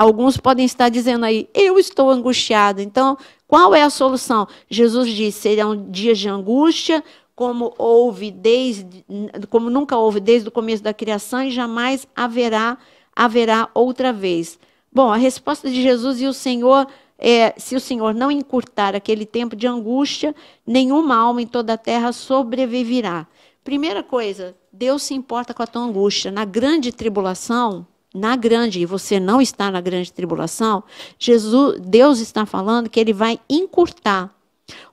Alguns podem estar dizendo aí, eu estou angustiado. Então, qual é a solução? Jesus disse: serão dias de angústia, como houve desde, como nunca houve desde o começo da criação e jamais haverá haverá outra vez. Bom, a resposta de Jesus e o Senhor é, se o Senhor não encurtar aquele tempo de angústia, nenhuma alma em toda a terra sobreviverá. Primeira coisa, Deus se importa com a tua angústia. Na grande tribulação, na grande e você não está na grande tribulação, Jesus, Deus está falando que ele vai encurtar.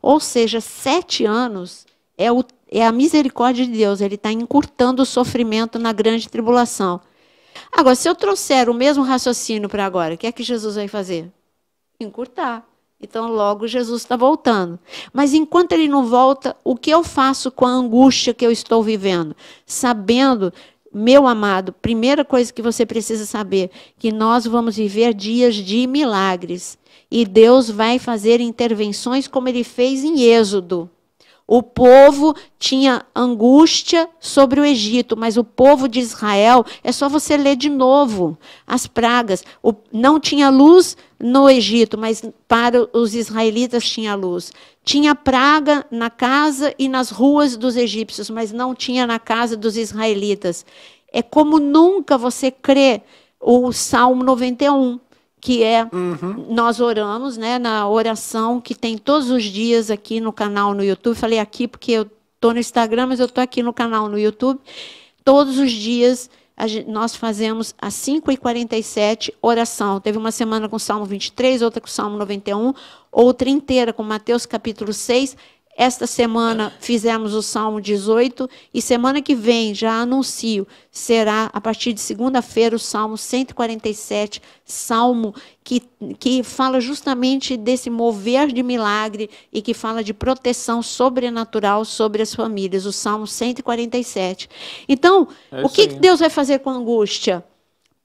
Ou seja, sete anos é, o, é a misericórdia de Deus, ele está encurtando o sofrimento na grande tribulação. Agora, se eu trouxer o mesmo raciocínio para agora, o que é que Jesus vai fazer? Encurtar. Então, logo Jesus está voltando. Mas enquanto ele não volta, o que eu faço com a angústia que eu estou vivendo? Sabendo meu amado, primeira coisa que você precisa saber, que nós vamos viver dias de milagres. E Deus vai fazer intervenções como ele fez em Êxodo. O povo tinha angústia sobre o Egito, mas o povo de Israel, é só você ler de novo as pragas. O, não tinha luz no Egito, mas para os israelitas tinha luz. Tinha praga na casa e nas ruas dos egípcios, mas não tinha na casa dos israelitas. É como nunca você crê o Salmo 91 que é uhum. nós oramos, né, na oração que tem todos os dias aqui no canal no YouTube. Falei aqui porque eu tô no Instagram, mas eu tô aqui no canal no YouTube. Todos os dias gente, nós fazemos às 5h47 oração. Teve uma semana com o Salmo 23, outra com o Salmo 91, outra inteira com Mateus capítulo 6 esta semana fizemos o Salmo 18 e semana que vem, já anuncio, será a partir de segunda-feira o Salmo 147, Salmo que, que fala justamente desse mover de milagre e que fala de proteção sobrenatural sobre as famílias, o Salmo 147. Então, é o que, que Deus vai fazer com angústia?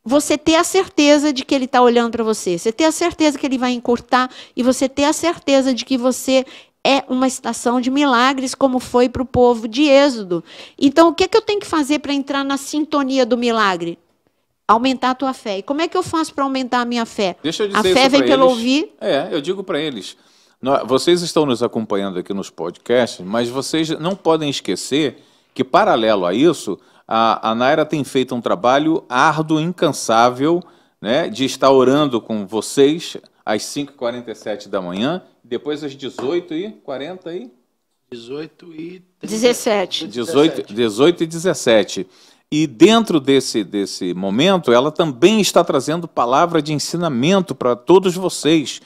você ter a certeza de que ele está olhando para você, você ter a certeza que ele vai encurtar e você ter a certeza de que você é uma estação de milagres, como foi para o povo de Êxodo. Então, o que, é que eu tenho que fazer para entrar na sintonia do milagre? Aumentar a tua fé. E como é que eu faço para aumentar a minha fé? Deixa eu dizer a fé vem pelo eles. ouvir. É, eu digo para eles. Vocês estão nos acompanhando aqui nos podcasts, mas vocês não podem esquecer que, paralelo a isso, a, a Naira tem feito um trabalho árduo, incansável, né, de estar orando com vocês às 5h47 da manhã depois às 18 h 40 e 18 e 17. 18, 18 e 17. E dentro desse, desse momento, ela também está trazendo palavra de ensinamento para todos vocês.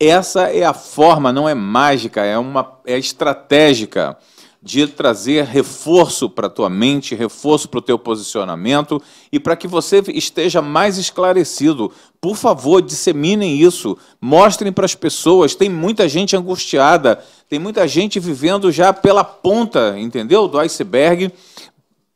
Essa é a forma, não é mágica, é uma é estratégica de trazer reforço para a tua mente, reforço para o teu posicionamento e para que você esteja mais esclarecido. Por favor, disseminem isso, mostrem para as pessoas. Tem muita gente angustiada, tem muita gente vivendo já pela ponta, entendeu? Do iceberg,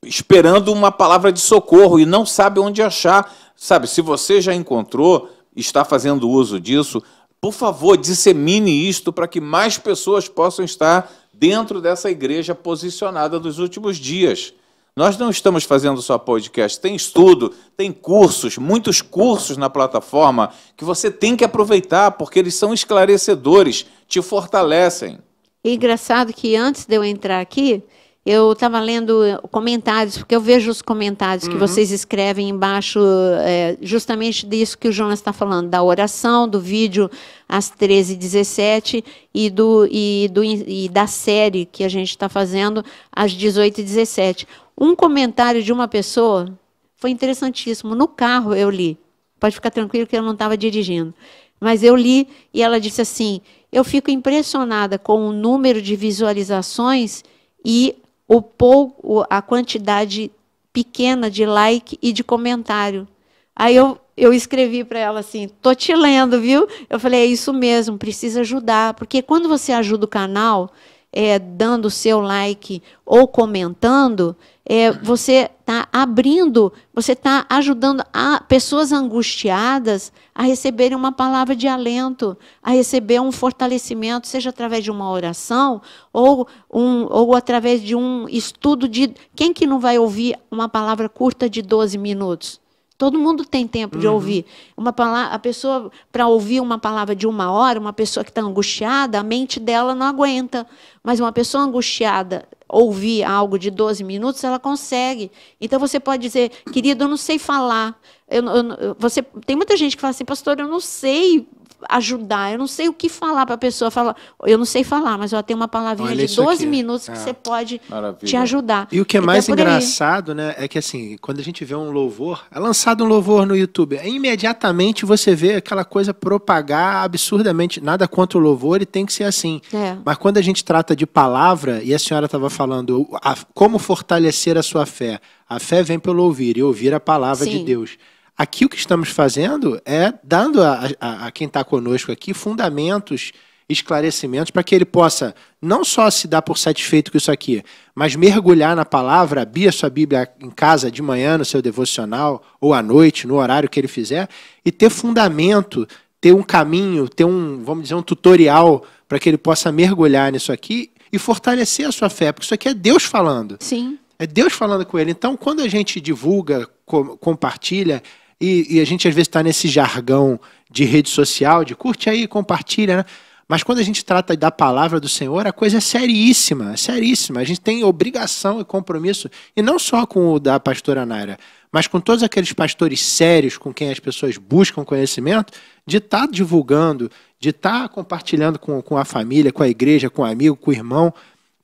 esperando uma palavra de socorro e não sabe onde achar. Sabe, se você já encontrou, está fazendo uso disso, por favor, dissemine isto para que mais pessoas possam estar dentro dessa igreja posicionada dos últimos dias. Nós não estamos fazendo só podcast, tem estudo, tem cursos, muitos cursos na plataforma que você tem que aproveitar, porque eles são esclarecedores, te fortalecem. E engraçado que antes de eu entrar aqui, eu estava lendo eh, comentários, porque eu vejo os comentários uhum. que vocês escrevem embaixo, é, justamente disso que o Jonas está falando, da oração, do vídeo às 13h17 e, do, e, do, e da série que a gente está fazendo às 18h17. Um comentário de uma pessoa foi interessantíssimo. No carro eu li. Pode ficar tranquilo que eu não estava dirigindo. Mas eu li e ela disse assim: eu fico impressionada com o número de visualizações e o pouco, a quantidade pequena de like e de comentário. Aí eu, eu escrevi para ela assim: tô te lendo, viu? Eu falei: é isso mesmo, precisa ajudar. Porque quando você ajuda o canal, é, dando seu like ou comentando, é, você está abrindo, você está ajudando a pessoas angustiadas a receberem uma palavra de alento, a receber um fortalecimento, seja através de uma oração ou, um, ou através de um estudo de. Quem que não vai ouvir uma palavra curta de 12 minutos? Todo mundo tem tempo uhum. de ouvir. Uma palavra, a pessoa, para ouvir uma palavra de uma hora, uma pessoa que está angustiada, a mente dela não aguenta. Mas uma pessoa angustiada ouvir algo de 12 minutos, ela consegue. Então você pode dizer, querido, eu não sei falar. Eu, eu, você, tem muita gente que fala assim, pastor, eu não sei ajudar. Eu não sei o que falar para a pessoa fala Eu não sei falar, mas eu tem uma palavrinha Olha de 12 aqui. minutos que ah, você pode maravilha. te ajudar. E o que é, então é mais engraçado, né, é que assim, quando a gente vê um louvor, é lançado um louvor no YouTube, imediatamente você vê aquela coisa propagar absurdamente, nada contra o louvor e tem que ser assim. É. Mas quando a gente trata de palavra, e a senhora estava falando a, como fortalecer a sua fé, a fé vem pelo ouvir e ouvir a palavra Sim. de Deus. Aqui o que estamos fazendo é dando a, a, a quem está conosco aqui fundamentos, esclarecimentos, para que ele possa não só se dar por satisfeito com isso aqui, mas mergulhar na palavra, abrir a sua Bíblia em casa de manhã no seu devocional, ou à noite, no horário que ele fizer, e ter fundamento, ter um caminho, ter um, vamos dizer, um tutorial para que ele possa mergulhar nisso aqui e fortalecer a sua fé, porque isso aqui é Deus falando. Sim. É Deus falando com ele. Então, quando a gente divulga, co compartilha, e, e a gente às vezes está nesse jargão de rede social, de curte aí, compartilha, né? Mas quando a gente trata da palavra do Senhor, a coisa é seríssima, é seríssima. A gente tem obrigação e compromisso, e não só com o da pastora Naira, mas com todos aqueles pastores sérios com quem as pessoas buscam conhecimento, de estar tá divulgando, de estar tá compartilhando com, com a família, com a igreja, com o amigo, com o irmão,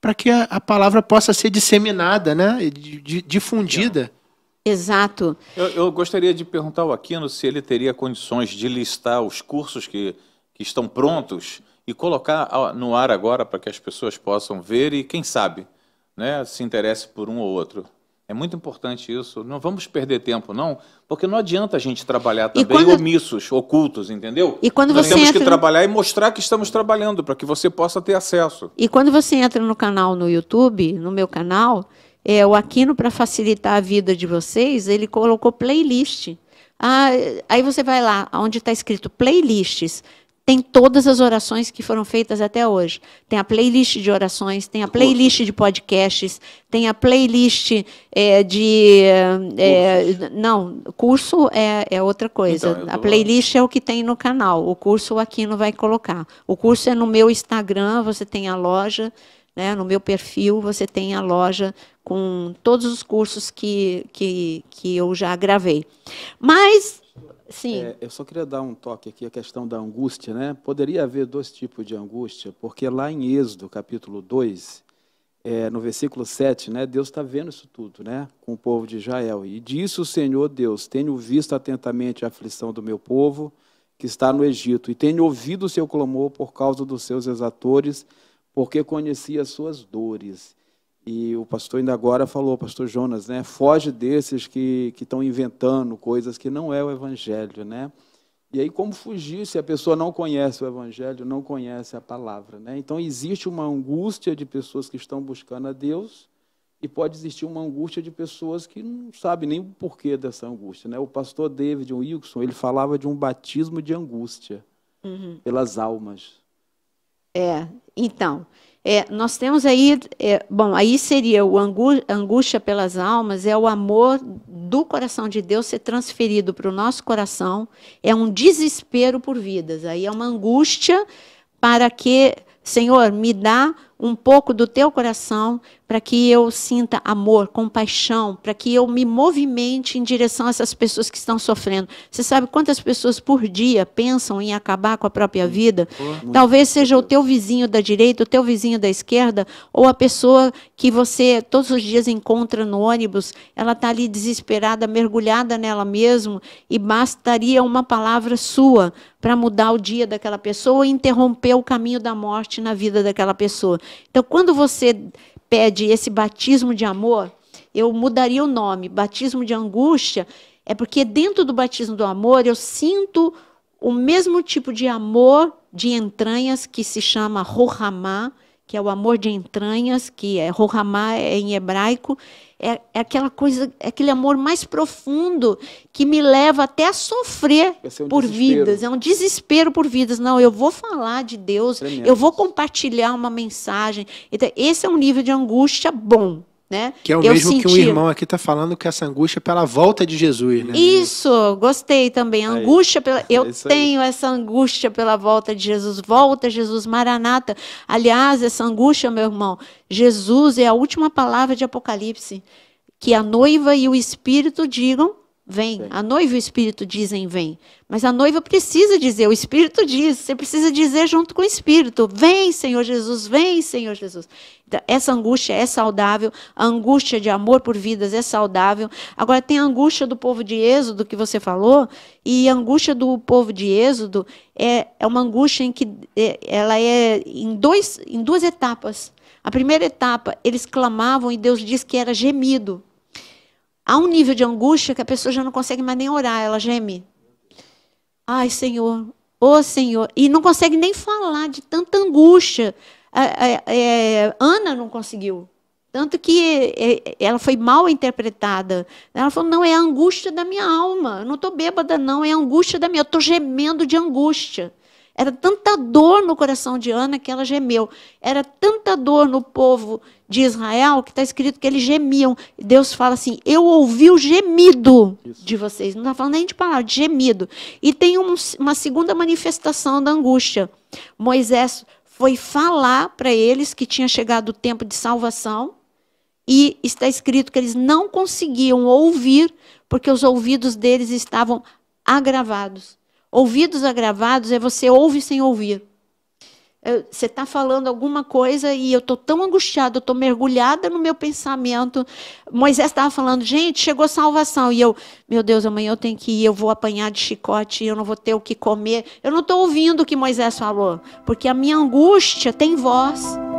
para que a, a, palavra possa ser disseminada, né? D, difundida. Exato. Eu, eu, gostaria de perguntar ao Aquino se ele teria condições de listar os cursos que, que estão prontos e colocar no ar agora para que as pessoas possam ver e, quem sabe, né, se interesse por um ou outro. É muito importante isso. Não vamos perder tempo, não, porque não adianta a gente trabalhar também quando... omissos, ocultos, entendeu? E quando Nós você temos entra... que trabalhar e mostrar que estamos trabalhando, para que você possa ter acesso. E quando você entra no canal no YouTube, no meu canal, é, o Aquino, para facilitar a vida de vocês, ele colocou playlist. Ah, aí você vai lá, onde está escrito playlists, tem todas as orações que foram feitas até hoje. Tem a playlist de orações, tem a playlist de podcasts, tem a playlist é, de. É, não, curso é, é outra coisa. Então, a playlist é o que tem no canal. O curso o Aquino vai colocar. O curso é no meu Instagram, você tem a loja. Né? No meu perfil você tem a loja com todos os cursos que, que, que eu já gravei. Mas Sim. É, eu só queria dar um toque aqui a questão da angústia, né? Poderia haver dois tipos de angústia, porque lá em Êxodo, capítulo 2, é, no versículo 7, né, Deus está vendo isso tudo, né, com o povo de Israel. E disse o Senhor Deus: Tenho visto atentamente a aflição do meu povo que está no Egito, e tenho ouvido o seu clamor por causa dos seus exatores porque conhecia as suas dores. E o pastor ainda agora falou, pastor Jonas, né? Foge desses que estão inventando coisas que não é o evangelho, né? E aí como fugir se a pessoa não conhece o evangelho, não conhece a palavra, né? Então existe uma angústia de pessoas que estão buscando a Deus e pode existir uma angústia de pessoas que não sabem nem o porquê dessa angústia, né? O pastor David Wilson, ele falava de um batismo de angústia uhum. pelas almas, é, então, é, nós temos aí, é, bom, aí seria o angu, angústia pelas almas, é o amor do coração de Deus ser transferido para o nosso coração, é um desespero por vidas, aí é uma angústia para que, Senhor, me dá um pouco do teu coração para que eu sinta amor, compaixão, para que eu me movimente em direção a essas pessoas que estão sofrendo. Você sabe quantas pessoas por dia pensam em acabar com a própria vida? Talvez seja o teu vizinho da direita, o teu vizinho da esquerda, ou a pessoa que você todos os dias encontra no ônibus, ela está ali desesperada, mergulhada nela mesma, e bastaria uma palavra sua para mudar o dia daquela pessoa e interromper o caminho da morte na vida daquela pessoa. Então, quando você pede esse batismo de amor, eu mudaria o nome, batismo de angústia, é porque dentro do batismo do amor eu sinto o mesmo tipo de amor de entranhas que se chama Rohamá, que é o amor de entranhas, que é rohamá é em hebraico, é, é, aquela coisa, é aquele amor mais profundo que me leva até a sofrer um por desespero. vidas, é um desespero por vidas. Não, eu vou falar de Deus, Tremendo. eu vou compartilhar uma mensagem. Então, esse é um nível de angústia bom. Né? Que é o eu mesmo senti... que um irmão aqui está falando que essa angústia é pela volta de Jesus, né? Isso, gostei também. É angústia pela. Eu é tenho essa angústia pela volta de Jesus. Volta, Jesus, Maranata. Aliás, essa angústia, meu irmão, Jesus é a última palavra de Apocalipse. Que a noiva e o Espírito digam Vem. Sim. A noiva e o espírito dizem vem. Mas a noiva precisa dizer, o espírito diz. Você precisa dizer junto com o espírito: Vem, Senhor Jesus, vem, Senhor Jesus. Então, essa angústia é saudável. A angústia de amor por vidas é saudável. Agora, tem a angústia do povo de Êxodo, que você falou, e a angústia do povo de Êxodo é, é uma angústia em que é, ela é em, dois, em duas etapas. A primeira etapa, eles clamavam e Deus diz que era gemido. Há um nível de angústia que a pessoa já não consegue mais nem orar, ela geme. Ai, Senhor, ô oh, Senhor. E não consegue nem falar de tanta angústia. É, é, é Ana não conseguiu. Tanto que é, é, ela foi mal interpretada. Ela falou: não, é a angústia da minha alma. Eu não estou bêbada, não, é a angústia da minha. Eu estou gemendo de angústia. Era tanta dor no coração de Ana que ela gemeu. Era tanta dor no povo de Israel que está escrito que eles gemiam. Deus fala assim: Eu ouvi o gemido Isso. de vocês. Não está falando nem de palavra, de gemido. E tem um, uma segunda manifestação da angústia. Moisés foi falar para eles que tinha chegado o tempo de salvação. E está escrito que eles não conseguiam ouvir, porque os ouvidos deles estavam agravados. Ouvidos agravados é você ouve sem ouvir. É, você está falando alguma coisa e eu estou tão angustiada, eu estou mergulhada no meu pensamento. Moisés estava falando, gente, chegou salvação. E eu, meu Deus, amanhã eu tenho que ir, eu vou apanhar de chicote, eu não vou ter o que comer. Eu não estou ouvindo o que Moisés falou, porque a minha angústia tem voz.